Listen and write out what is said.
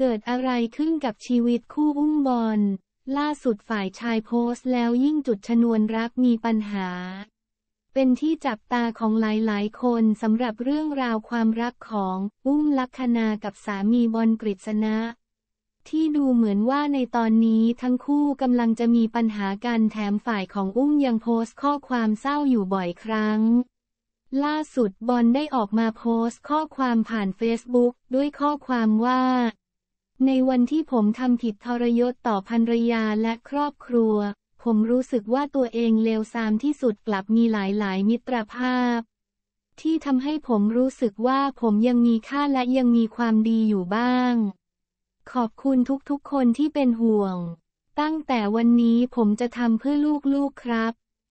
เกิดอะไรขึ้นกับชีวิตคู่อุ้มบอล ล่าสุดฝ่ายชายโพสต์แล้วยิ่งจุดชนวนรักมีปัญหา เป็นที่จับตาของหลายๆคนสำหรับเรื่องราวความรักของอุ้มลักษณากับสามีบอลกฤษณะที่ดูเหมือนว่าในตอนนี้ทั้งคู่กำลังจะมีปัญหากันแถมฝ่ายของอุ้มยังโพสต์ข้อความเศร้าอยู่บ่อยครั้ง ล่าสุดบอลได้ออกมาโพสต์ข้อความผ่านเฟซบุ๊กด้วยข้อความว่าในวันที่ผมทำผิดทรยศต่อภรรยาและครอบครัว ผมรู้สึกว่าตัวเองเลวทรามที่สุดกลับมีหลายหลายมิตรภาพ ที่ทำให้ผมรู้สึกว่าผมยังมีค่าและยังมีความดีอยู่บ้าง ขอบคุณทุกๆคนที่เป็นห่วง ตั้งแต่วันนี้ผมจะทำเพื่อลูกๆครับ